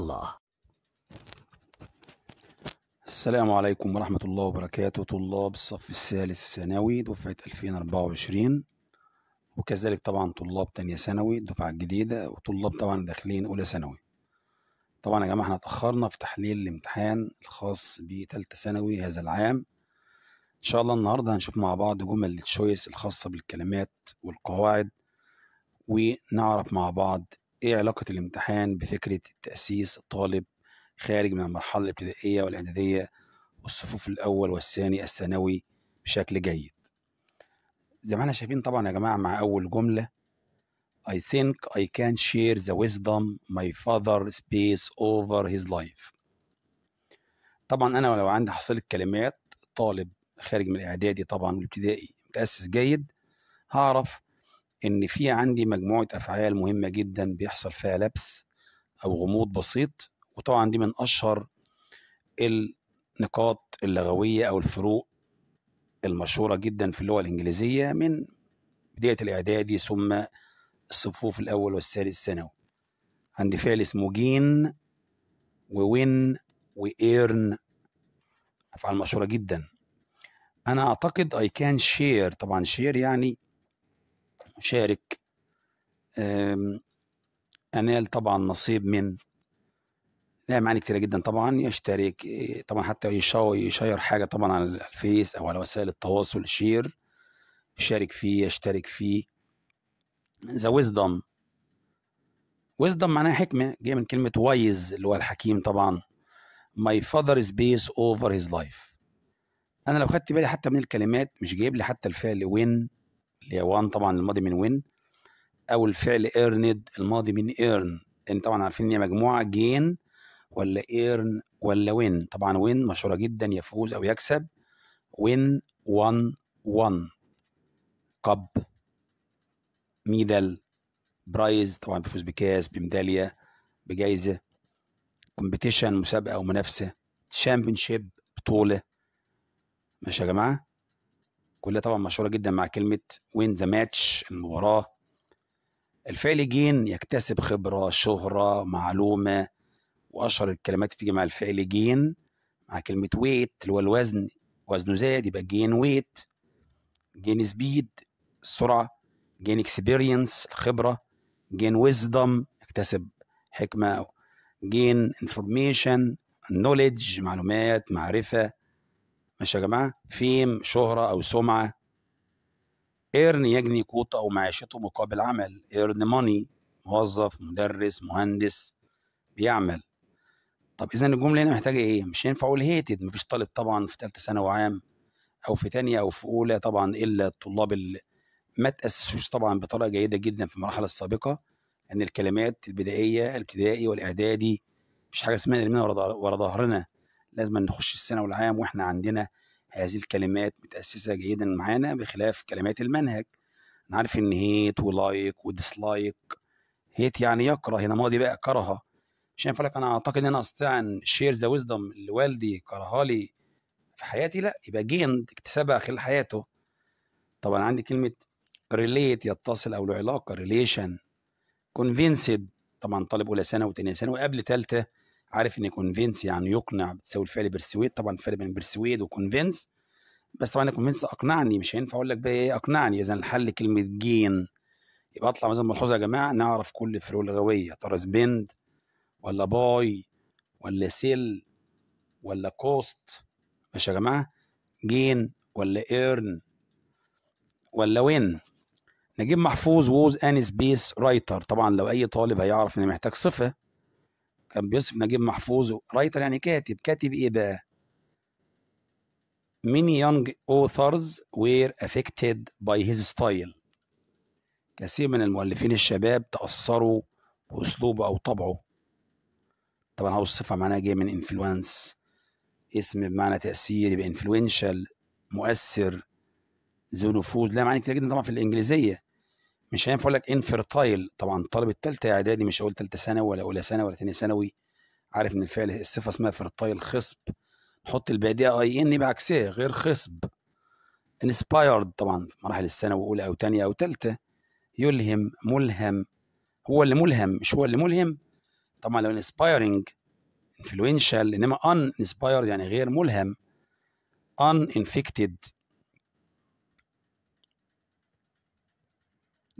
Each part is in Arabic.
الله السلام عليكم ورحمة الله وبركاته طلاب الصف الثالث الثانوي دفعة 2024 وكذلك طبعا طلاب تانية ثانوي الدفعة الجديدة وطلاب طبعا داخلين أولى ثانوي طبعا يا جماعة احنا اتأخرنا في تحليل الامتحان الخاص بتالتة ثانوي هذا العام إن شاء الله النهاردة هنشوف مع بعض جمل التشويس الخاصة بالكلمات والقواعد ونعرف مع بعض إيه علاقة الامتحان بفكرة تأسيس الطالب خارج من المرحلة الابتدائية والإعدادية والصفوف الأول والثاني الثانوي بشكل جيد زي ما احنا شايفين طبعا يا جماعة مع أول جملة I think I can share the wisdom my father space over his life طبعا أنا ولو عندي حصيلة كلمات طالب خارج من الإعدادي طبعا والابتدائي متأسس جيد هعرف ان في عندي مجموعه افعال مهمه جدا بيحصل فيها لبس او غموض بسيط وطبعا دي من اشهر النقاط اللغويه او الفروق المشهوره جدا في اللغه الانجليزيه من بدايه الاعدادي ثم الصفوف الاول والثالث ثانوي عندي فعل اسمه جين ووين وايرن افعال مشهوره جدا انا اعتقد اي كان شير طبعا شير يعني شارك أنال طبعا نصيب من لا معاني كتيرة جدا طبعا يشترك طبعا حتى يشير حاجة طبعا على الفيس أو على وسائل التواصل شير يشارك فيه يشترك فيه ذا ويزدم ويزدم معناها حكمة جاية من كلمة وايز اللي هو الحكيم طبعا فاذر از بيس اوفر هيز لايف أنا لو خدت بالي حتى من الكلمات مش جايب لي حتى الفعل وين اللي هي وان طبعا الماضي من وين او الفعل ايرند الماضي من ايرن لان طبعا عارفين ان هي مجموعه جين ولا ايرن ولا وين طبعا وين مشهوره جدا يفوز او يكسب وين وان وان قب ميدل برايز طبعا بيفوز بكاس بميداليه بجايزه كومبيتيشن مسابقه او منافسه تشامبيونشيب بطوله ماشي يا جماعه كلها طبعا مشهوره جدا مع كلمه وين ذا ماتش المباراه الفعل جين يكتسب خبره شهره معلومه واشهر الكلمات تيجي مع الفعل جين مع كلمه ويت اللي هو الوزن وزنه زاد يبقى جين ويت جين سبيد السرعه جين اكسبيرينس الخبره جين ويزدم يكتسب حكمه جين انفورميشن نوليدج معلومات معرفه ماشي يا جماعه فيم شهره او سمعه ايرن يجني قوت او معيشته مقابل عمل ايرن ماني موظف مدرس مهندس بيعمل طب اذا الجمله هنا محتاجه ايه مش هينفع اقول هيتد مفيش طالب طبعا في ثالثه ثانوي عام او في ثانيه او في اولى طبعا الا الطلاب اللي ما تاسسوش طبعا بطريقه جيده جدا في المرحله السابقه ان الكلمات البدائيه الابتدائي والاعدادي مش حاجه اسمها من ورا ظهرنا لازم نخش الثانوي والعام واحنا عندنا هذه الكلمات متأسسة جيدا معانا بخلاف كلمات المنهج أنا عارف إن هيت ولايك وديسلايك هيت يعني يكره هنا ماضي بقى كره مش هينفع أنا أعتقد إن أنا أستطيع أن شير ذا ويزدم اللي والدي كرهها لي في حياتي لا يبقى جيند اكتسبها خلال حياته طبعا عندي كلمة ريليت يتصل أو له علاقة ريليشن كونفينسد طبعا طالب أولى ثانوي وثانيه ثانوي قبل ثالثه عارف ان كونفينس يعني يقنع بتساوي الفعل برسويد طبعا الفرق بين برسويد وكونفينس بس طبعا كونفينس اقنعني مش هينفع اقول لك بقى ايه اقنعني اذا الحل كلمه جين يبقى اطلع مثلا ملحوظه يا جماعه نعرف كل الفروق اللغويه طرز بند ولا باي ولا سيل ولا كوست ماشي يا جماعه جين ولا ايرن ولا وين نجيب محفوظ ووز ان سبيس رايتر طبعا لو اي طالب هيعرف ان محتاج صفه كان بيصف نجيب محفوظ رايتر يعني كاتب كاتب ايه بقى many young authors were affected by his style كثير من المؤلفين الشباب تأثروا بأسلوبه أو طبعه طبعا هو الصفة معناها جاي من انفلونس اسم بمعنى تأثير يبقى influential مؤثر ذو نفوذ لا معنى كتير جدا طبعا في الإنجليزية مش هينفع اقول لك انفرتايل طبعا طالب الثالثه اعدادي مش هقول ثالثه ثانوي ولا اولى ثانوي ولا ثانيه ثانوي عارف ان الفعل الصفه اسمها فرتايل خصب نحط الباديه اي ان بعكسها غير خصب انسبايرد طبعا في مراحل الثانوي اولى او ثانيه او ثالثه يلهم ملهم هو اللي ملهم مش هو اللي ملهم طبعا لو انسبايرنج انفلوينشال انما ان انسبايرد يعني غير ملهم ان انفكتد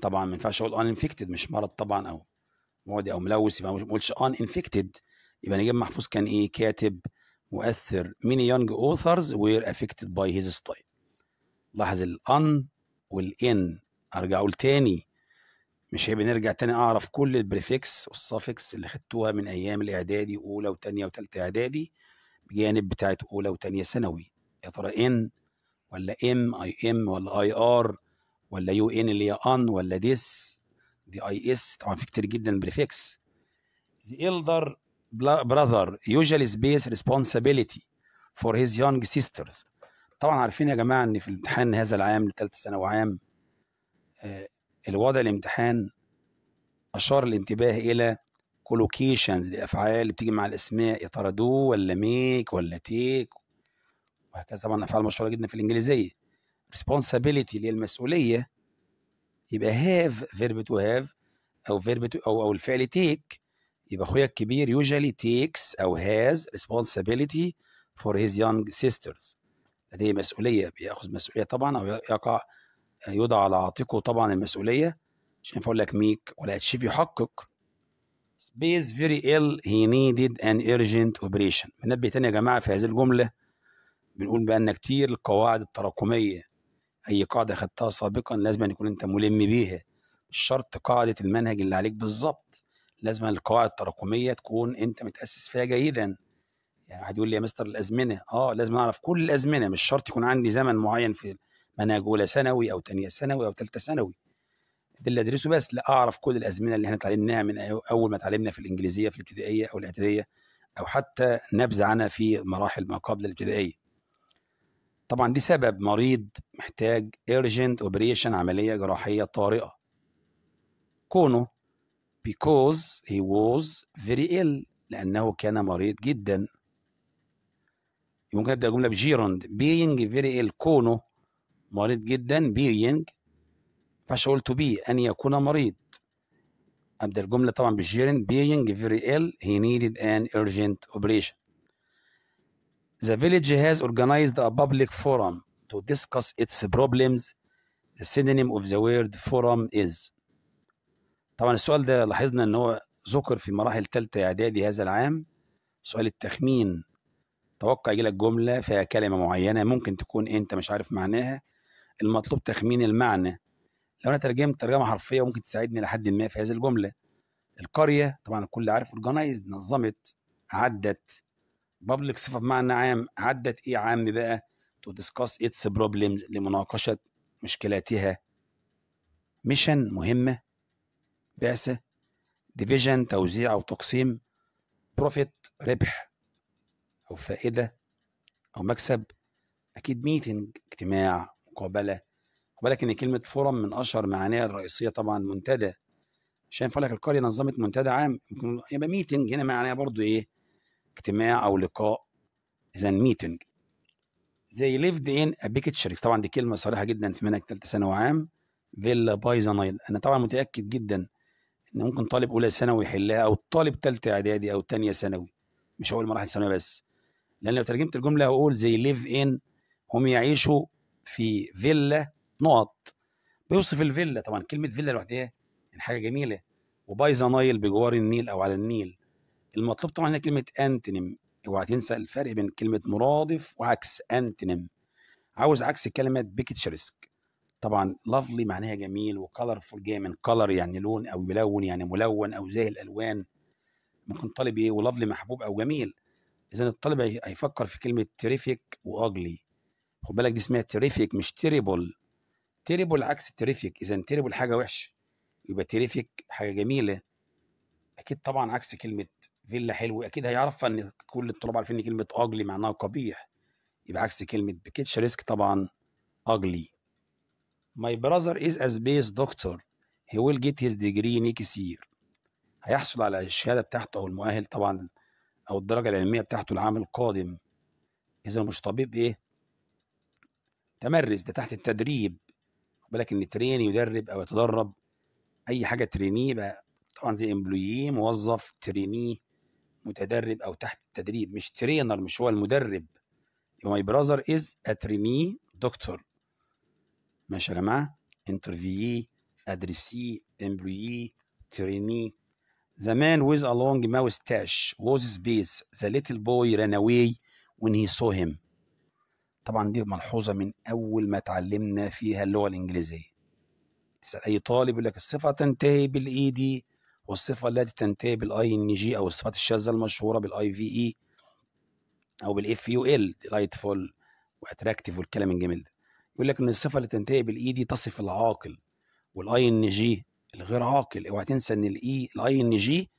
طبعا ما ينفعش اقول ان انفكتد مش مرض طبعا او معدي او ملوث يبقى ما اقولش ان انفكتد يبقى نجيب محفوظ كان ايه كاتب مؤثر ميني يونج اوثرز وير افكتد باي هيز ستايل لاحظ الان والان ارجع اقول تاني مش هيبقى نرجع تاني اعرف كل البريفكس والسفكس اللي خدتوها من ايام الاعدادي اولى وتانية وتالتة اعدادي بجانب بتاعت اولى وتانية ثانوي يا ترى ان ولا ام اي ام ولا اي ار ولا يو ان اللي هي ان ولا ديس دي اي اس طبعا في كتير جدا بريفكس ذا elder براذر usually سبيس ريسبونسابيلتي فور هيز يونج سيسترز طبعا عارفين يا جماعة ان في الامتحان هذا العام لثالثة ثانوي عام آه، الوضع الامتحان أشار الانتباه إلى كولوكيشنز لأفعال اللي بتيجي مع الأسماء يا ترى دو ولا ميك ولا تيك وهكذا طبعا أفعال مشهورة جدا في الإنجليزية responsibility اللي هي المسؤوليه يبقى have verb to have او verb to او او الفعل take يبقى اخويا الكبير usually takes او has responsibility for his young sisters لديه مسؤوليه بياخذ مسؤوليه طبعا او يقع يوضع على عاتقه طبعا المسؤوليه عشان اقول لك ميك ولا اتشيف يحقق بيز فيري ill هي نيدد ان urgent اوبريشن بنبه تاني يا جماعه في هذه الجمله بنقول بان كتير القواعد التراكميه اي قاعده خدتها سابقا لازم أن يكون انت ملم بيها مش شرط قاعده المنهج اللي عليك بالظبط لازم القواعد التراكميه تكون انت متاسس فيها جيدا يعني واحد يقول لي يا مستر الازمنه اه لازم اعرف كل الازمنه مش شرط يكون عندي زمن معين في منهج اولى ثانوي او ثانيه ثانوي او ثالثه ثانوي ده اللي ادرسه بس لا اعرف كل الازمنه اللي احنا اتعلمناها من اول ما اتعلمنا في الانجليزيه في الابتدائيه او الاعداديه او حتى نبذه عنها في مراحل ما قبل الابتدائيه طبعا دي سبب مريض محتاج urgent operation عملية جراحية طارئة كونه because he was very ill لأنه كان مريض جدا ممكن أبدأ جملة بجيروند being very ill كونه مريض جدا being فاش أقول to أن يكون مريض أبدأ الجملة طبعا بجيروند being very ill he needed an urgent operation The village has organized a public forum to discuss its problems. The synonym of the word forum is. طبعا السؤال ده لاحظنا ان هو ذكر في مراحل ثالثه اعدادي هذا العام سؤال التخمين توقع يجي لك جمله فيها كلمه معينه ممكن تكون انت مش عارف معناها المطلوب تخمين المعنى لو انا ترجمت ترجمه حرفيه ممكن تساعدني لحد ما في هذه الجمله القريه طبعا الكل عارف اورجنايزد نظمت عدت بابليك صفه بمعنى عام عدت ايه عام بقى تو ديسكاس اتس بروبلم لمناقشه مشكلاتها ميشن مهمه بعثه ديفيجن توزيع او تقسيم بروفيت ربح او فائده او مكسب اكيد ميتنج اجتماع مقابله ولكن كلمه فورم من اشهر معانيها الرئيسيه طبعا منتدى عشان فلك لك القريه نظمت منتدى عام يبقى ميتنج هنا معناها برضو ايه اجتماع او لقاء اذا ميتنج زي ليفد ان بيكتشر طبعا دي كلمه صريحه جدا في منهج ثالثه ثانوي عام فيلا باي ذا نايل انا طبعا متاكد جدا ان ممكن طالب اولى ثانوي يحلها او طالب ثالثه اعدادي او ثانيه ثانوي مش هقول مراحل ثانويه بس لان لو ترجمت الجمله هقول زي ليف ان هم يعيشوا في فيلا نقط بيوصف الفيلا طبعا كلمه فيلا لوحدها يعني حاجه جميله وباي ذا نايل بجوار النيل او على النيل المطلوب طبعا هنا كلمه انتنم اوعى تنسى الفرق بين كلمه مرادف وعكس انتنم عاوز عكس كلمه بيكتشرسك طبعا لفلي معناها جميل وكلرفول جاي من كلر يعني لون او يلون يعني ملون او زي الالوان ممكن طالب ايه ولفلي محبوب او جميل اذا الطالب هيفكر في كلمه تريفيك واجلي خد بالك دي اسمها تريفيك مش تيريبل تيريبل عكس تريفيك اذا تيريبل حاجه وحشه يبقى تريفيك حاجه جميله اكيد طبعا عكس كلمه فيلا حلو اكيد هيعرف ان كل الطلاب عارفين ان كلمه اجلي معناها قبيح يبقى عكس كلمه بكيتش ريسك طبعا اجلي ماي براذر از از بيس دكتور هي ويل جيت هيز ديجري نيكس يير هيحصل على الشهادة بتاعته أو المؤهل طبعا أو الدرجة العلمية بتاعته العام القادم. إذا مش طبيب إيه؟ تمرس ده تحت التدريب. بالك إن ترين يدرب أو يتدرب أي حاجة ترينيه يبقى طبعا زي امبلويي موظف ترينيه متدرب او تحت التدريب مش ترينر مش هو المدرب ماي براذر از اتريني دكتور ماشي يا جماعه انترفيي ادريسي امبلويي تريني The man with a long moustache was space. The little boy ran away when he saw him. طبعا دي ملحوظة من أول ما اتعلمنا فيها اللغة الإنجليزية. تسأل أي طالب يقول لك الصفة تنتهي بالإي دي والصفة التي تنتهي بالاي ان جي او الصفات الشاذة المشهورة بالاي في اي او بالاف يو ال ديلايتفول واتراكتيف والكلام الجميل ده يقول لك ان الصفة اللي تنتهي بالاي دي تصف العاقل والاي ان جي الغير عاقل اوعى تنسى ان الاي الاي ان جي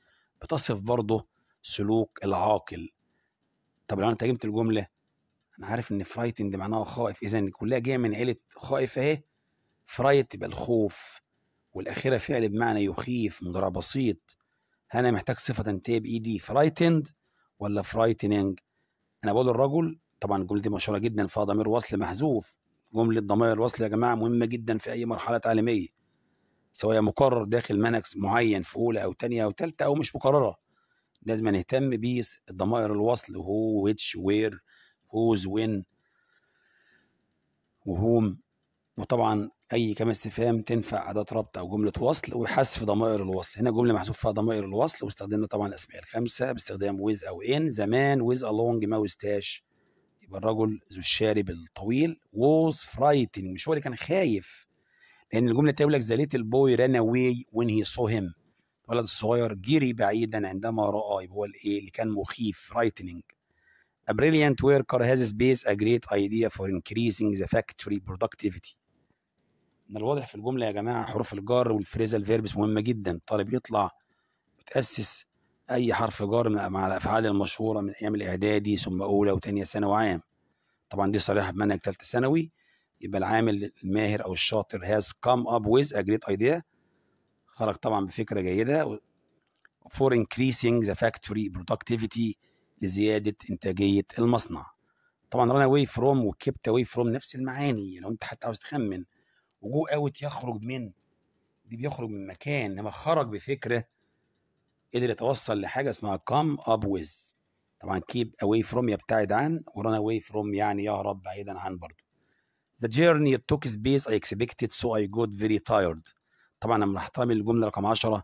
بتصف برضه سلوك العاقل طب لو انا ترجمت الجمله انا عارف ان فرايتن دي معناها خائف اذا كلها جايه من عيله خائف اهي فرايت يبقى الخوف والاخيره فعل بمعنى يخيف مضارع بسيط انا محتاج صفه تنتهي بايدي فرايتند ولا فرايتننج انا بقول الرجل طبعا الجمله دي مشهوره جدا فيها ضمير وصل محذوف جمله ضمير الوصل يا جماعه مهمه جدا في اي مرحله تعليميه سواء مقرر داخل مانكس معين في اولى او ثانيه او ثالثه او مش مقرره لازم نهتم بيس الضمائر الوصل هو ويتش وير هوز وين وهوم وطبعا اي كما استفهام تنفع اداه ربط او جمله وصل وحذف ضمائر الوصل هنا جمله محذوف فيها ضمائر الوصل واستخدمنا طبعا الاسماء الخمسه باستخدام ويز او ان زمان ويز الونج ما وستاش يبقى الرجل ذو الشارب الطويل ووز فرايتن مش هو اللي كان خايف لان الجمله تقول لك ذا ليتل بوي ران اواي وين هي سو هيم الولد الصغير جري بعيدا عندما راى يبقى هو الايه اللي كان مخيف فرايتنينج A brilliant worker has space a great idea for increasing the factory productivity من الواضح في الجمله يا جماعه حروف الجار والفريزال فيربس مهمه جدا الطالب يطلع بتاسس اي حرف جار مع الافعال المشهوره من ايام الاعدادي ثم اولى وثانيه ثانوي وعام طبعا دي صريحه بمنهج ثالثه ثانوي يبقى العامل الماهر او الشاطر هاز كام اب ويز ا جريت ايديا خرج طبعا بفكره جيده فور increasing ذا فاكتوري productivity لزياده انتاجيه المصنع طبعا رانا اواي فروم وكيبت اواي فروم نفس المعاني لو انت حتى عاوز تخمن وجو اوت يخرج من دي بيخرج من مكان لما خرج بفكره قدر يتوصل لحاجه اسمها كام اب ويز طبعا كيب اواي فروم يبتعد عن ورانا اواي فروم يعني يهرب بعيدا عن برضه ذا جيرني توك سبيس اي اكسبكتد سو اي I فيري تايرد طبعا انا احترامي الجمله رقم 10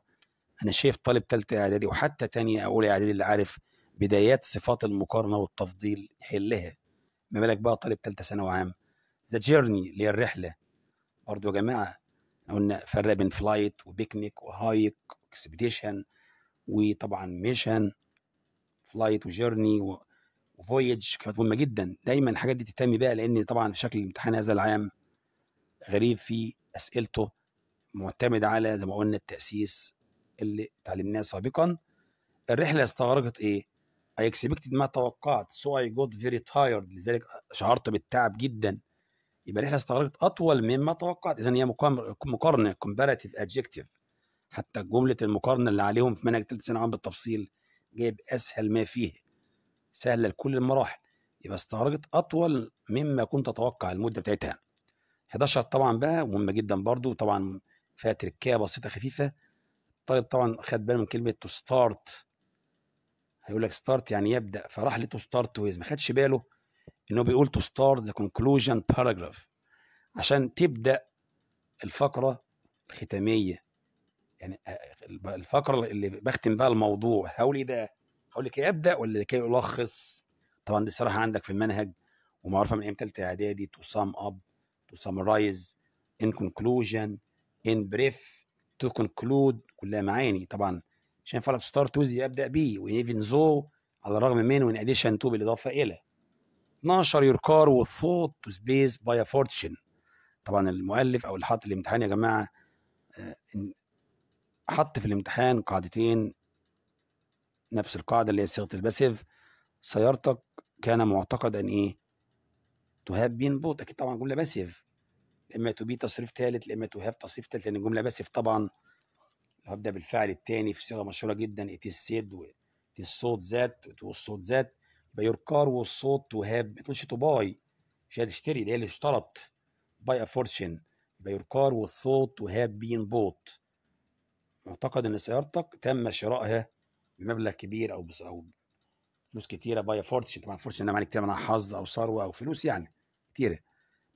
انا شايف طالب ثالثه اعدادي وحتى ثانيه اولى اعدادي اللي عارف بدايات صفات المقارنه والتفضيل يحلها ما بالك بقى طالب ثالثه ثانوي عام ذا جيرني اللي هي الرحله برضه يا جماعه قلنا فرق بين فلايت وبيكنيك وهايك واكسبيديشن وطبعا ميشن فلايت وجيرني وفويج كانت مهمه جدا دايما الحاجات دي تهتم بيها لان طبعا شكل الامتحان هذا العام غريب في اسئلته معتمد على زي ما قلنا التاسيس اللي اتعلمناه سابقا الرحله استغرقت ايه I expected ما توقعت so I got very tired لذلك شعرت بالتعب جدا يبقى الرحله استغرقت اطول مما توقعت اذا هي مقارنه كومباريتيف ادجكتيف حتى جمله المقارنه اللي عليهم في منهج ثالث ثانوي عام بالتفصيل جايب اسهل ما فيه سهله لكل المراحل يبقى استغرقت اطول مما كنت اتوقع المده بتاعتها 11 طبعا بقى مهمه جدا برضو طبعا فيها تركيه بسيطه خفيفه الطالب طبعا خد باله من كلمه تو ستارت هيقول لك ستارت يعني يبدا فراح لتو ستارت ويز ما خدش باله انه بيقول تو ستارت ذا كونكلوجن باراجراف عشان تبدا الفقره الختاميه يعني آه، الفقره اللي بختم بقى الموضوع هقول ايه بقى؟ هقول لكي ابدا ولا لكي الخص؟ طبعا دي صراحه عندك في المنهج ومعروفه من ايام ثالثه اعدادي تو سام اب تو سامرايز ان كونكلوجن ان بريف تو كونكلود كلها معاني طبعا عشان فرق ستارت ويز ابدا بيه وايفن زو على الرغم من وان اديشن تو بالاضافه الى 12 يور كار وثوت تو سبيس باي فورتشن طبعا المؤلف او اللي حط الامتحان يا جماعه آه، حط في الامتحان قاعدتين نفس القاعده اللي هي صيغه الباسيف سيارتك كان معتقدا ايه تو هاف بين بوت اكيد طبعا جمله باسيف اما تو بي تصريف ثالث اما تو هاف تصريف ثالث لان الجمله باسيف طبعا هبدا بالفعل الثاني في صيغه مشهوره جدا اتي سيد واتي صوت ذات والصوت ذات يبقى يور كار والصوت تو هاب ما تقولش تو باي مش هتشتري هي اللي اشترط باي ا فورتشن يبقى يور كار والصوت تو هاب بين بوت معتقد ان سيارتك تم شرائها بمبلغ كبير او بس او فلوس كتيره باي فورتشن طبعا فورتشن ده معناه كتير معناها حظ او ثروه او فلوس يعني كتيره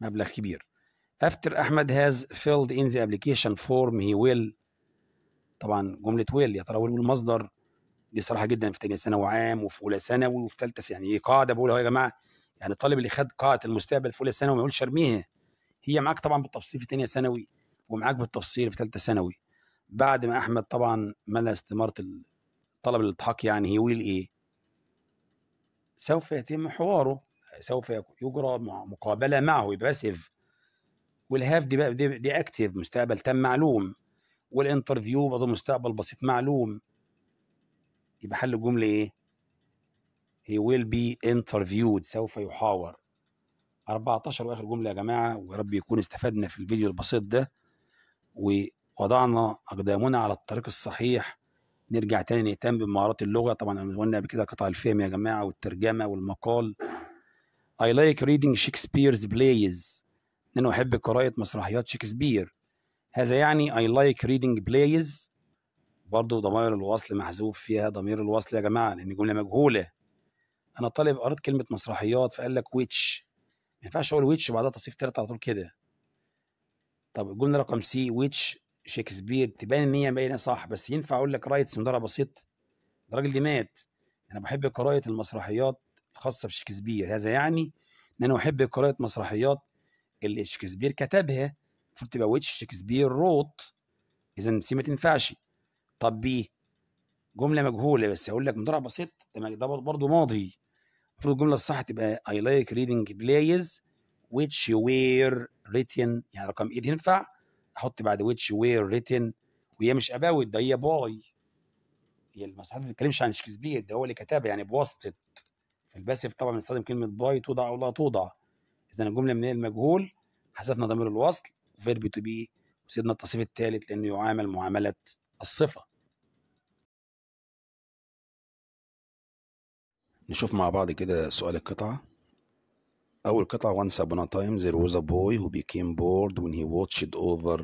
مبلغ كبير after احمد has filled in the application form he will طبعا جمله will يا ترى will المصدر دي صراحه جدا في ثانيه ثانوي وعام وفي اولى ثانوي وفي ثالثه يعني ايه قاعده بقولها يا جماعه يعني الطالب اللي خد قاعه المستقبل في اولى ثانوي ما يقولش ارميها هي معاك طبعا بالتفصيل في ثانيه ثانوي ومعاك بالتفصيل في ثالثه ثانوي بعد ما احمد طبعا ملا استماره طلب الالتحاق يعني هي ويل ايه سوف يتم حواره سوف يجرى مقابله معه يبقى باسف والهاف دي بقى دي, دي مستقبل تم معلوم والانترفيو برضه مستقبل بسيط معلوم يبقى حل الجمله ايه he will be interviewed سوف يحاور 14 واخر جمله يا جماعه ويا رب يكون استفدنا في الفيديو البسيط ده ووضعنا اقدامنا على الطريق الصحيح نرجع تاني نهتم بمهارات اللغه طبعا قلنا قبل كده قطع الفهم يا جماعه والترجمه والمقال I like reading Shakespeare's plays انا احب قراءه مسرحيات شكسبير هذا يعني I like reading plays برضه ضمائر الوصل محذوف فيها ضمير الوصل يا جماعه لان جمله مجهوله انا طالب قريت كلمه مسرحيات فقال لك ويتش ما ينفعش اقول ويتش وبعدها تصريف تالت على طول كده طب الجمله رقم سي ويتش شكسبير تبان ان هي باينه صح بس ينفع اقول لك رايتس مدرع بسيط الراجل دي مات انا بحب قراءه المسرحيات الخاصه بشكسبير هذا يعني ان انا احب قراءه مسرحيات اللي شكسبير كتبها المفروض تبقى ويتش شكسبير روت اذا سي ما تنفعش طب بي جمله مجهوله بس هقول لك مضارع بسيط ده برضه ماضي المفروض الجمله الصح تبقى I like reading plays which were written يعني رقم ايه ينفع احط بعد which were written وهي مش اباوت ده هي باي هي المصحف ما بتتكلمش عن شكسبير ده هو اللي كتبها يعني بواسطه في الباسف طبعا بنستخدم كلمه باي توضع او لا توضع اذا الجمله من المجهول حذفنا ضمير الوصل فيرب تو بي وسيبنا التصريف الثالث لانه يعامل معامله الصفه نشوف مع بعض كده سؤال القطعة أول قطعة Once upon a time there was a boy who became bored when he watched over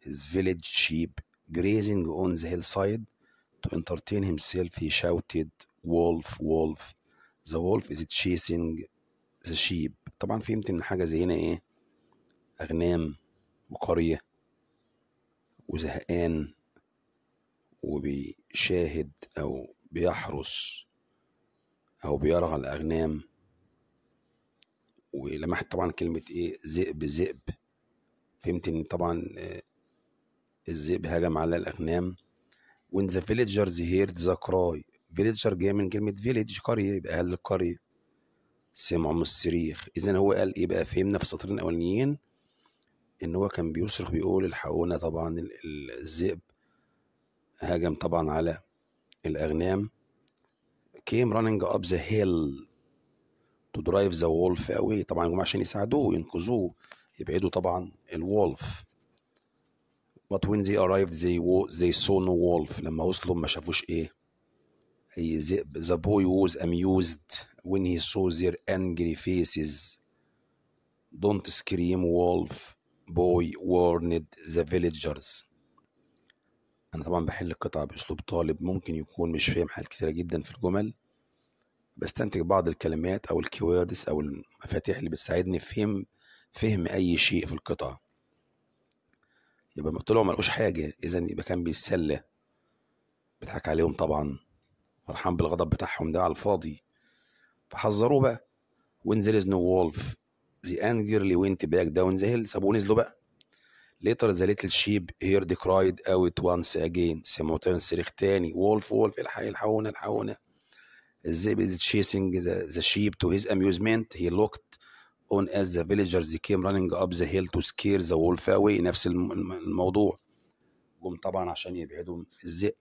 his village sheep grazing on the hillside to entertain himself he shouted wolf wolf the wolf is chasing the sheep طبعا فهمت إن حاجة زي هنا إيه أغنام وقرية وزهقان وبيشاهد أو بيحرس أو بيرعى الأغنام ولمحت طبعا كلمة إيه ذئب ذئب فهمت إن طبعا آه، الذئب هجم على الأغنام وإن ذا فيليجرز هيرد ذا كراي فيليجر جاي من كلمة فيليج قرية يبقى أهل القرية سمعوا الصريخ إذا هو قال إيه بقى فهمنا في السطرين الأولانيين إن هو كان بيصرخ بيقول الحقونا طبعا الذئب هاجم طبعا على الأغنام came running up the hill to drive the wolf away طبعا جم عشان يساعدوه ينقذوه يبعدوا طبعا الولف but when they arrived they, they saw no wolf لما وصلوا ما شافوش ايه أي the boy was amused when he saw their angry faces don't scream wolf boy warned the villagers أنا طبعا بحل القطعة بأسلوب طالب ممكن يكون مش فاهم حاجات كتيرة جدا في الجمل بستنتج بعض الكلمات أو الكيوردز أو المفاتيح اللي بتساعدني في فهم فهم أي شيء في القطع يبقى طلعوا ملقوش حاجة إذا يبقى كان بيتسلى بيضحك عليهم طبعا فرحان بالغضب بتاعهم ده على الفاضي فحذروه بقى وينزل از نو وولف wolf the angerly went back down the سابوه نزلوا بقى later the little sheep heard the cried out once again سمعتهم صريخ تاني wolf wolf الحقنا الحقونا الحقونا الذئب is chasing the, the sheep to his amusement he looked on as the villagers came running up the hill to scare the wolf away نفس الموضوع جم طبعا عشان يبعدوا الذئب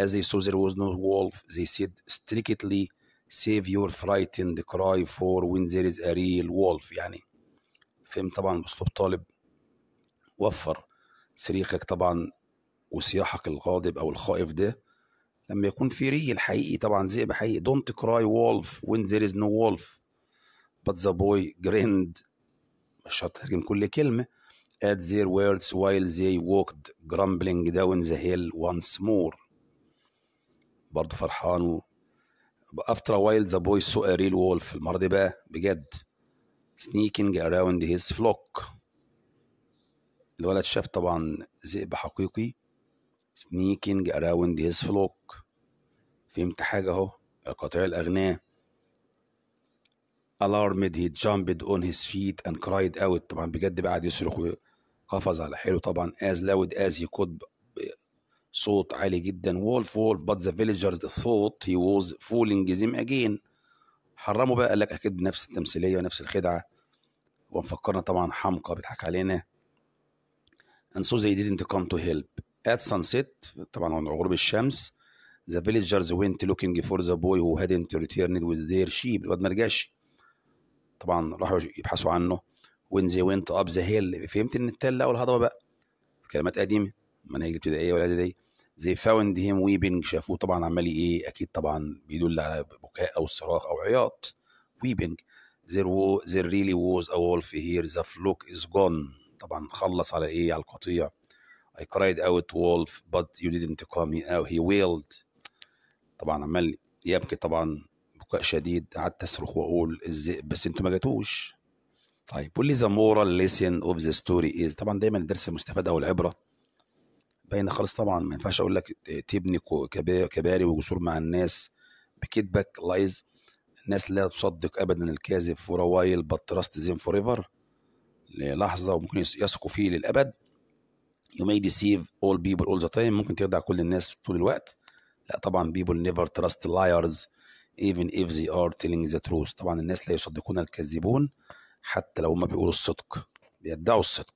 as they saw there was no wolf they said strictly save your frightened cry for when there is a real wolf يعني فهم طبعا باسلوب طالب وفر صريخك طبعا وصياحك الغاضب او الخائف ده لما يكون في ريل حقيقي طبعا ذئب حقيقي don't cry wolf when there is no wolf but the boy grinned مش شرط ترجم كل كلمة at their words while they walked grumbling down the hill once more برضه فرحان و after a while the boy saw a real wolf المرة دي بقى بجد sneaking around his flock الولد شاف طبعا ذئب حقيقي سنيكينج اراوند هيز فلوك فهمت حاجة اهو القطيع الأغنياء alarmed he jumped on his feet and cried out طبعا بجد بقى قعد يصرخ وقفز على حيله طبعا as loud as he could صوت عالي جدا wolf wolf but the villagers thought he was fooling them again حرموا بقى قال لك اكيد بنفس التمثيليه ونفس الخدعه ومفكرنا طبعا حمقى بيضحك علينا and so they didn't come to help. At sunset طبعا عند غروب الشمس the villagers went looking for the boy who hadn't returned with their sheep الواد ما رجعش طبعا راحوا يبحثوا عنه when they went up the hill فهمت ان التل او الهضبه بقى كلمات قديمه مناهج الابتدائيه دي. they found him weeping شافوه طبعا عمال ايه اكيد طبعا بيدل على بكاء او صراخ او عياط weeping there, was, there really was a wolf here the flock is gone طبعا خلص على ايه على القطيع I cried out wolf but you didn't call me out he wailed طبعا عمال يبكي طبعا بكاء شديد قعدت اصرخ واقول الذئب بس انتوا ما جاتوش طيب واللي ذا مورال ليسن اوف ذا ستوري از طبعا دايما الدرس المستفاد او العبره باينه خالص طبعا ما ينفعش اقول لك تبني كباري وجسور مع الناس بكذبك لايز الناس لا تصدق ابدا الكاذب فور وايل بات تراست زين فور ايفر للحظه وممكن يثقوا فيه للابد يو ماي ديسيف اول بيبل اول ذا تايم ممكن تخدع كل الناس طول الوقت لا طبعا بيبل نيفر تراست لايرز even if they are telling the truth طبعا الناس لا يصدقون الكاذبون حتى لو هم بيقولوا الصدق بيدعوا الصدق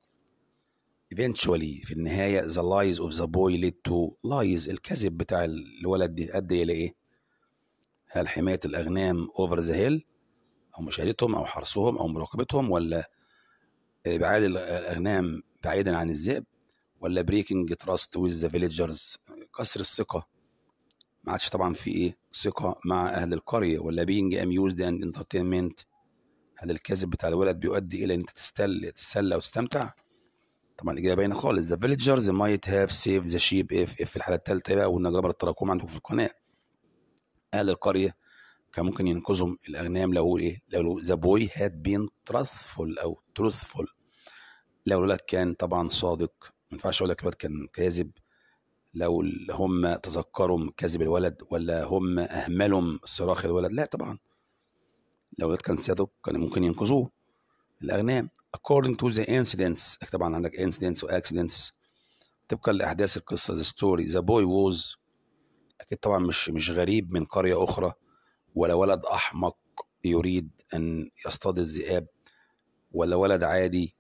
eventually في النهاية the lies of the boy led to lies الكذب بتاع الولد دي أدى إلى إيه؟ هل حماية الأغنام over the hill أو مشاهدتهم أو حرسهم أو مراقبتهم ولا ابعاد الاغنام بعيدا عن الذئب ولا بريكنج تراست ويز ذا فيليجرز كسر الثقه ما عادش طبعا في ايه ثقه مع اهل القريه ولا بينج اميوزد اند انترتينمنت هذا الكذب بتاع الولد بيؤدي الى ان انت تستل تتسلى وتستمتع طبعا الاجابه باينه خالص ذا فيليجرز مايت هاف سيف ذا شيب اف اف في الحاله الثالثه بقى والنجربه التراكم عندكم في القناه اهل القريه كان ممكن ينقذهم الاغنام لو ايه لو ذا بوي هاد بين ترثفول او ترثفول لو الولد كان طبعا صادق ما ينفعش اقول لك الولد كان كاذب لو هم تذكروا كذب الولد ولا هم اهملوا صراخ الولد لا طبعا لو الولد كان صادق كان ممكن ينقذوه الاغنام according to the incidents طبعا عندك incidents و accidents طبقا لاحداث القصه the story the boy was اكيد طبعا مش مش غريب من قريه اخرى ولا ولد أحمق يريد أن يصطاد الذئاب ولا ولد عادي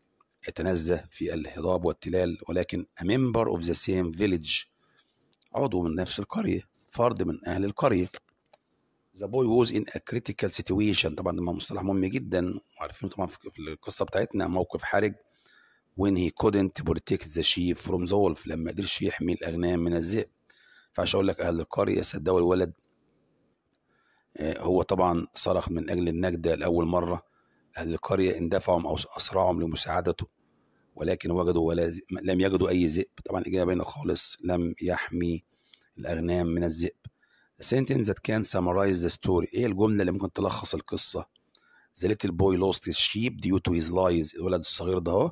يتنزه في الهضاب والتلال ولكن a member of the same village عضو من نفس القرية فرد من أهل القرية the boy was in a critical situation طبعا ده مصطلح مهم جدا وعارفين طبعا في القصة بتاعتنا موقف حرج when he couldn't protect the sheep from the wolf لما قدرش يحمي الأغنام من الذئب فعشان أقول لك أهل القرية صدقوا الولد آه، هو طبعا صرخ من أجل النجدة لأول مرة أهل القرية اندفعوا أو أسرعهم لمساعدته ولكن وجدوا ولا ز... لم يجدوا أي ذئب طبعا الإجابة بين خالص لم يحمي الأغنام من الذئب The sentence that can summarize the story إيه الجملة اللي ممكن تلخص القصة The little boy lost his sheep due to his lies الولد الصغير ده هو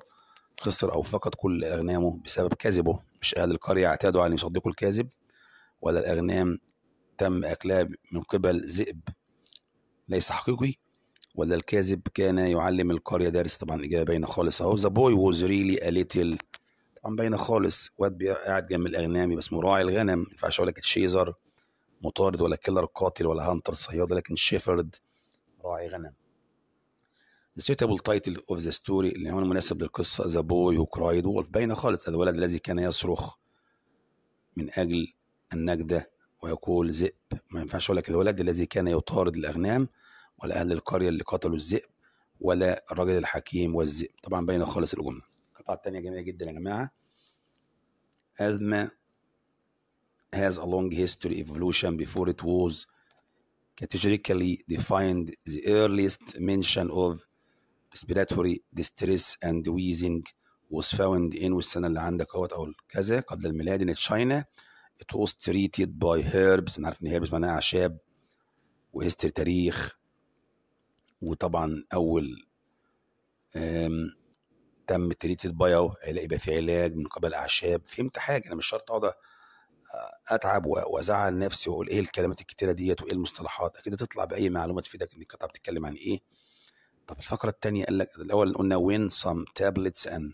خسر أو فقد كل أغنامه بسبب كذبه مش أهل القرية اعتادوا على أن يصدقوا الكاذب ولا الأغنام تم أكلها من قبل ذئب ليس حقيقي ولا الكاذب كان يعلم القرية دارس طبعا إجابة باينة خالص أهو ذا بوي ووز ريلي ليتل طبعا باينة خالص واد قاعد جنب الأغنام بس مراعي الغنم ما ينفعش أقول لك تشيزر مطارد ولا كيلر قاتل ولا هانتر صياد لكن شيفرد راعي غنم The suitable title of the story اللي هو المناسب للقصة The boy who cried wolf باينة خالص الولد الذي كان يصرخ من أجل النجدة ويقول ذئب ما ينفعش أقول لك الولد الذي كان يطارد الأغنام ولا أهل القرية اللي قتلوا الذئب ولا الرجل الحكيم والذئب طبعا باينة خالص الجملة القطعة الثانيه جميلة جدا يا جماعة أزمة has a long history evolution before it was categorically defined the earliest mention of respiratory distress and wheezing was found in والسنة اللي عندك اهوت أو كذا قبل الميلاد in China it was treated by herbs انا عارف ان herbs معناها اعشاب وهيستر تاريخ وطبعا اول تم تريتد بايو يبقى في علاج من قبل اعشاب فهمت حاجه انا مش شرط اقعد اتعب وازعل نفسي واقول ايه الكلمات الكتيره ديت وايه المصطلحات اكيد تطلع باي معلومه تفيدك انك قطعه بتتكلم عن ايه طب الفقره الثانيه قال لك الاول قلنا وين سم تابلتس ان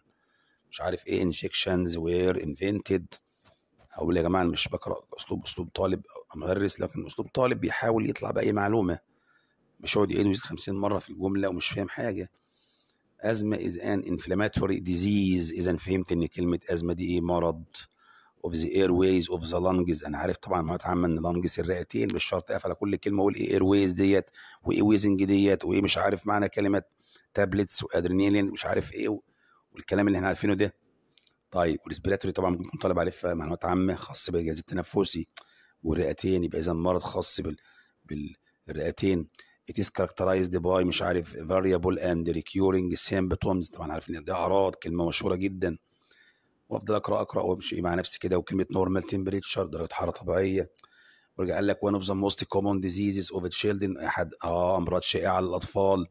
مش عارف ايه انجكشنز وير انفنتد اقول يا جماعه انا مش بقرا اسلوب اسلوب طالب او مدرس لكن اسلوب طالب بيحاول يطلع باي معلومه مش يقعد يعيد ويزيد 50 مره في الجمله ومش فاهم حاجه ازمه از ان انفلاماتوري ديزيز اذا فهمت ان كلمه ازمه دي ايه مرض اوف ذا اير ويز اوف ذا لانجز انا عارف طبعا ما عامه ان لانجز الرئتين مش شرط أقفل على كل كلمه اقول ايه اير ويز ديت وايه ويزنج ديت وايه مش عارف معنى كلمه تابلتس وادرينالين مش عارف ايه والكلام اللي احنا عارفينه ده طيب والريسبيراتوري طبعا بيكون طالب عليه معلومات عامه خاص بالجهاز التنفسي والرئتين يبقى اذا مرض خاص بال بالرئتين it is characterized by مش عارف variable and recurring symptoms طبعا عارف ان ده اعراض كلمه مشهوره جدا وافضل اقرا اقرا وامشي مع نفسي كده وكلمه normal temperature درجه حراره طبيعيه ورجع قال لك one of the most common diseases of children احد اه امراض شائعه للاطفال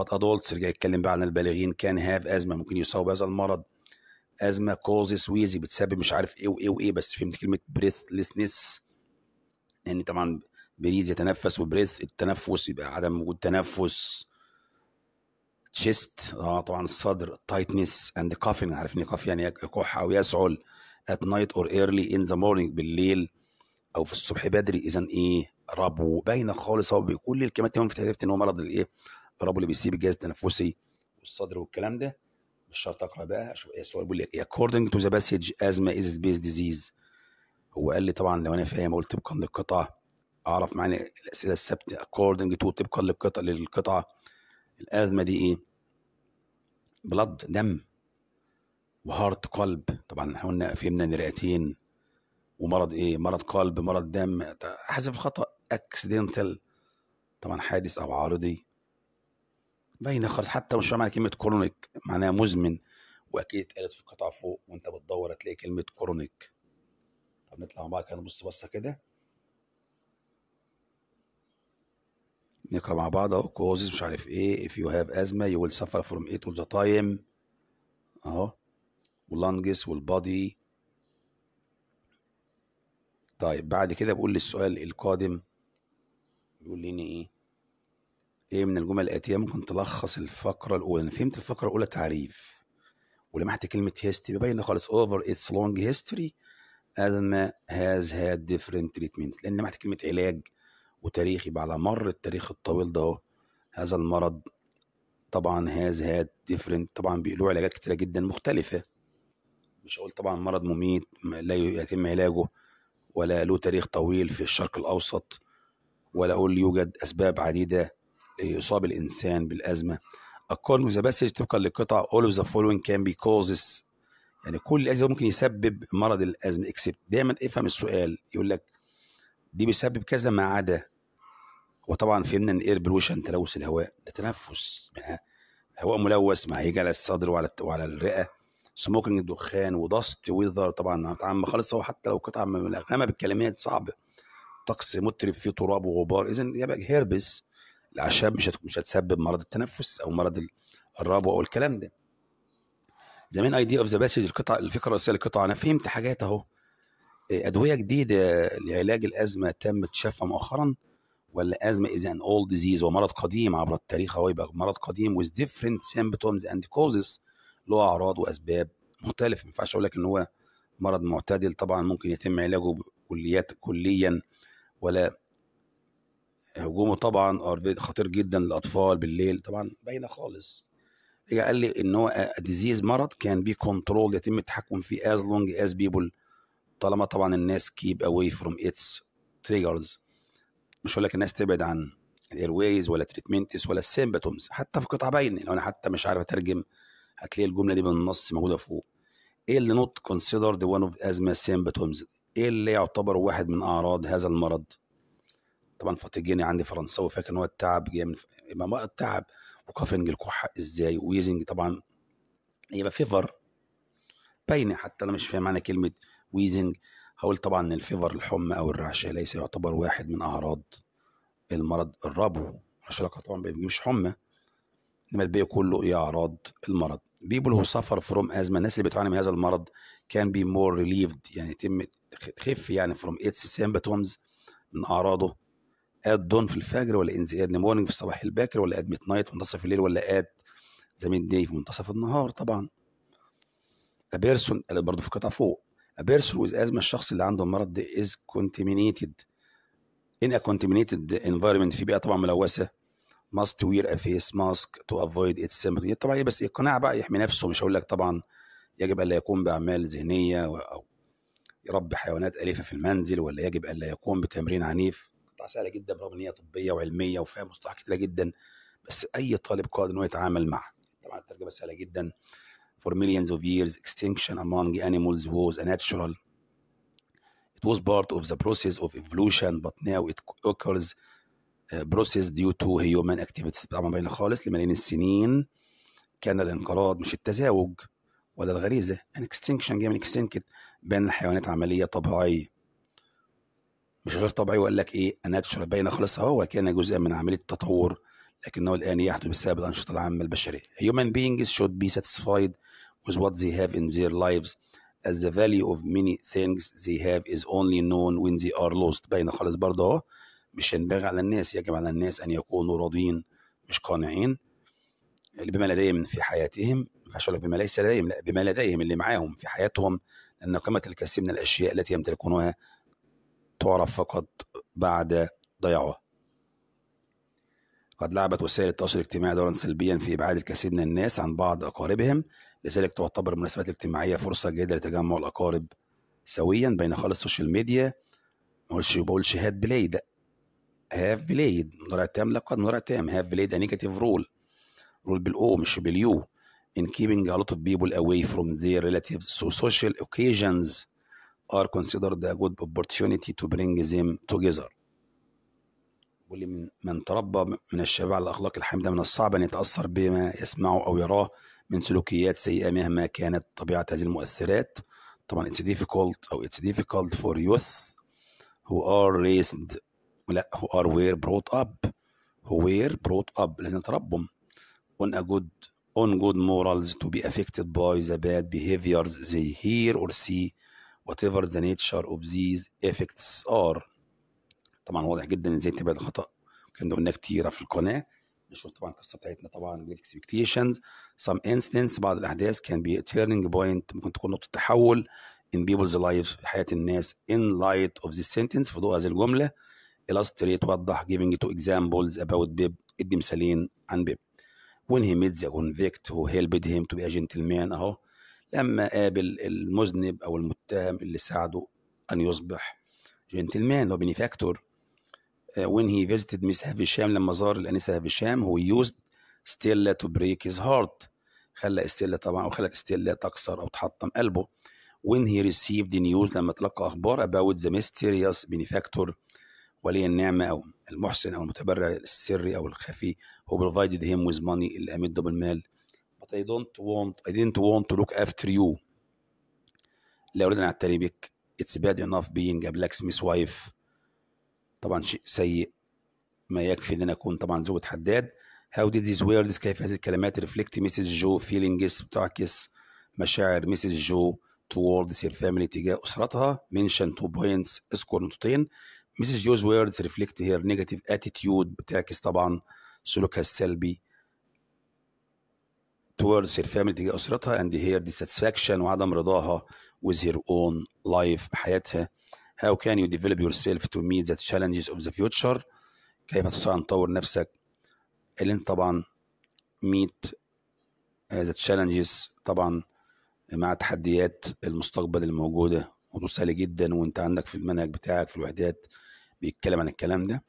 but adults رجع يتكلم بقى عن البالغين كان هاف ازمه ممكن يصاب بهذا المرض ازمه كوزس ويزي بتسبب مش عارف ايه وايه وايه بس فهمت كلمه بريث لان يعني طبعا بريز يتنفس وبريث التنفس يبقى عدم وجود تنفس تشيست آه طبعا الصدر تايتنس اند كافين عارف ان كاف يعني يكح او يسعل ات نايت اور ايرلي ان ذا مورنينج بالليل او في الصبح بدري اذا ايه ربو باينه خالص هو كل الكلمات دي في ان هو مرض الايه ربو اللي بيسيب الجهاز التنفسي والصدر والكلام ده مش شرط اقرا بقى السؤال بيقول لك according to the passage asthma is space disease هو قال لي طبعا لو انا فاهم اقول طبقا للقطعه اعرف معنى الاسئله الثابته according to طبقا للقطعه للقطعه الازمه دي ايه؟ بلد دم وهارت قلب طبعا احنا قلنا فهمنا ان رئتين ومرض ايه؟ مرض قلب مرض دم حذف الخطا اكسيدنتال طبعا حادث او عارضي باينه خالص حتى مش معنى كلمه كرونيك معناها مزمن واكيد اتقالت في القطعه فوق وانت بتدور هتلاقي كلمه كرونيك طب نطلع مع بعض كده نبص بصه كده نقرا مع بعض اهو كوزز مش عارف ايه if you have asthma you will suffer from it all the time اهو واللانجس والبادي طيب بعد كده بقول لي السؤال القادم بيقول لي ايه ايه من الجمل الاتيه ممكن تلخص الفقره الاولى انا فهمت الفقره الاولى تعريف ولمحت كلمه هيستوري ببين خالص اوفر اتس لونج هيستوري ازمه هاز هاد ديفرنت تريتمنت لان لمحت كلمه علاج وتاريخ يبقى على مر التاريخ الطويل ده اهو هذا المرض طبعا هاز هاد ديفرنت طبعا بيقولوا علاجات كتيره جدا مختلفه مش هقول طبعا مرض مميت لا يتم علاجه ولا له تاريخ طويل في الشرق الاوسط ولا اقول يوجد اسباب عديده يصاب الإنسان بالأزمة according to the passage طبقا للقطع all of the following can be causes يعني كل الأجزاء ممكن يسبب مرض الأزمة except دايما افهم السؤال يقول لك دي بيسبب كذا ما عدا وطبعا فهمنا ان اير بلوشن تلوث الهواء ده تنفس يعني هواء ملوث ما هيجي على الصدر وعلى وعلى الرئه سموكنج الدخان ودست ويذر طبعا عم خالص هو حتى لو قطعه من بالكلمات صعب طقس مترب فيه تراب وغبار اذا يبقى هيربس الاعشاب مش مش هتسبب مرض التنفس او مرض الربو او الكلام ده زمان ايديا اوف ذا باسج القطع الفكره الرئيسيه للقطع انا فهمت حاجات اهو إيه، ادويه جديده لعلاج الازمه تم اكتشافها مؤخرا ولا ازمه از ان اولد ديزيز ومرض قديم عبر التاريخ هو يبقى مرض قديم with different symptoms and causes له اعراض واسباب مختلفه ما ينفعش اقول لك ان هو مرض معتدل طبعا ممكن يتم علاجه كليات كليا ولا هجومه طبعا خطير جدا للاطفال بالليل طبعا باينه خالص هي قال لي ان هو ديزيز مرض كان بي كنترول يتم التحكم فيه از لونج از بيبل طالما طبعا الناس كيب اواي فروم اتس تريجرز مش هقول لك الناس تبعد عن الايرويز ولا تريتمنتس ولا السيمبتومز حتى في قطع باين لو انا حتى مش عارف اترجم هتلاقي الجمله دي من النص موجوده فوق ايه اللي نوت كونسيدرد وان اوف ازما سيمبتومز ايه اللي يعتبر واحد من اعراض هذا المرض طبعا فاتيجيني عندي فرنساوي فاكر ان هو التعب جاي من يبقى بقى التعب وكافنج الكحه ازاي ويزنج طبعا يبقى فيفر باينه حتى انا مش فاهم معنى كلمه ويزنج هقول طبعا ان الفيفر الحمى او الرعشه ليس يعتبر واحد من اعراض المرض الربو مش علاقه طبعا مش حمى انما الباقي كله ايه اعراض المرض بيبول هو سفر فروم ازمه الناس اللي بتعاني من هذا المرض كان بي مور ريليفد يعني يتم تخف يعني فروم اتس سيمبتومز من اعراضه اد دون في الفجر ولا ان مورنينج في الصباح الباكر ولا اد ميت نايت في منتصف الليل ولا اد ذا ميد داي في منتصف النهار طبعا بيرسون قالت برضه في قطعه فوق ا بيرسون ويز ازما الشخص اللي عنده المرض ده از كونتمينيتد ان ا كونتمينيتد انفايرمنت في بيئة طبعا ملوثة ماست وير ا فيس ماسك تو افويد اتس سيمبل طبعا بس القناع بقى يحمي نفسه مش هقول لك طبعا يجب ألا يقوم بأعمال ذهنية أو يربي حيوانات أليفة في المنزل ولا يجب ألا يقوم بتمرين عنيف مقطع سهله جدا رغم ان هي طبيه وعلميه وفيها مصطلحات كتيره جدا بس اي طالب قادر ان هو يتعامل معها طبعا الترجمه سهله جدا for millions of years extinction among animals was a natural it was part of the process of evolution but now it occurs uh, process due to human activities طبعا بين خالص لملايين السنين كان الانقراض مش التزاوج ولا الغريزه ان يعني extinction جاي من extincted بين الحيوانات عمليه طبيعيه مش غير طبيعي وقال لك ايه باينه بين اهو وكان جزءا من عمليه التطور لكنه الان يحدث بسبب الانشطه العامه البشريه. Human beings should be satisfied with what they have in their lives as the value of many things they have is only known when they are lost باينه خالص برضه اهو مش ينبغي على الناس يجب على الناس ان يكونوا راضين مش قانعين بما لديهم في حياتهم ما ينفعش اقول بما ليس لديهم لا بما لديهم اللي معاهم في حياتهم لان قيمه الكثير من الاشياء التي يمتلكونها تعرف فقط بعد ضياعها قد لعبت وسائل التواصل الاجتماعي دورا سلبيا في ابعاد الكثير من الناس عن بعض اقاربهم لذلك تعتبر المناسبات الاجتماعيه فرصه جيده لتجمع الاقارب سويا بين خالص السوشيال ميديا ما بقولش بقولش هاد بلايد هاف بلايد مضارع تام قد مضارع تام هاف بلايد نيجاتيف رول رول بالاو مش باليو in keeping a lot of people away from their relative so social occasions are considered a good opportunity to bring them together واللي من من تربى من الشباب على الأخلاق الحميدة من الصعب أن يتأثر بما يسمعه أو يراه من سلوكيات سيئة مهما كانت طبيعة هذه المؤثرات طبعا it's difficult أو it's difficult for youth who are raised لا who are were brought up who were brought up لازم تربهم on a good on good morals to be affected by the bad behaviors they hear or see whatever the nature of these effects are طبعا واضح جدا ازاي تبعد الخطا كان قلنا كتيره في القناه نشوف طبعا القصه بتاعتنا طبعا expectations some instance بعض الاحداث can be a turning point ممكن تكون نقطه تحول in people's lives في حياه الناس in light of this sentence في ضوء هذه الجمله illustrate وضح giving two examples about بيب ادي مثالين عن بيب when he met the convict who helped him to be a gentleman اهو لما قابل المذنب أو المتهم اللي ساعده أن يصبح جنتلمان هو بنفاكتور uh, when he visited Miss Havisham لما زار الأنسة هشام هو used ستيلا to break his heart خلى ستيلا طبعا أو خلت ستيلا تكسر أو تحطم قلبه when he received news لما تلقى أخبار about the mysterious benefactor ولي النعمة أو المحسن أو المتبرع السري أو الخفي هو provided him with money اللي أمده بالمال but I don't want I didn't want to look after you لا أريد أن أعتني بك it's bad enough being a blacksmith's wife طبعا شيء سيء ما يكفي أن أكون طبعا زوجة حداد how did these words كيف هذه الكلمات reflect Mrs. جو feelings بتعكس مشاعر Mrs. جو towards her family تجاه أسرتها mention two points اذكر نقطتين Mrs. Jo's words reflect her negative attitude بتعكس طبعا سلوكها السلبي towards her family تجاه أسرتها and her dissatisfaction وعدم رضاها with her own life بحياتها how can you develop yourself to meet the challenges of the future كيف تستطيع أن تطور نفسك اللي انت طبعا meet آه، the challenges طبعا مع تحديات المستقبل الموجودة موضوع سهل جدا وانت عندك في المنهج بتاعك في الوحدات بيتكلم عن الكلام ده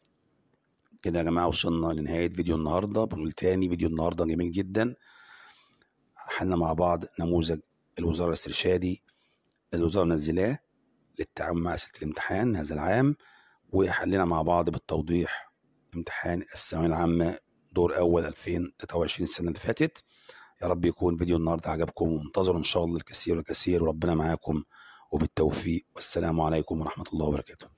كده يا جماعة وصلنا لنهاية فيديو النهاردة بنقول تاني فيديو النهاردة جميل جدا حنا مع بعض نموذج الوزارة الاسترشادي الوزارة نزلاه للتعامل مع أسئلة الامتحان هذا العام وحلينا مع بعض بالتوضيح امتحان الثانوية العامة دور أول 2023 السنة اللي فاتت يا رب يكون فيديو النهاردة عجبكم وانتظروا إن شاء الله الكثير والكثير وربنا معاكم وبالتوفيق والسلام عليكم ورحمة الله وبركاته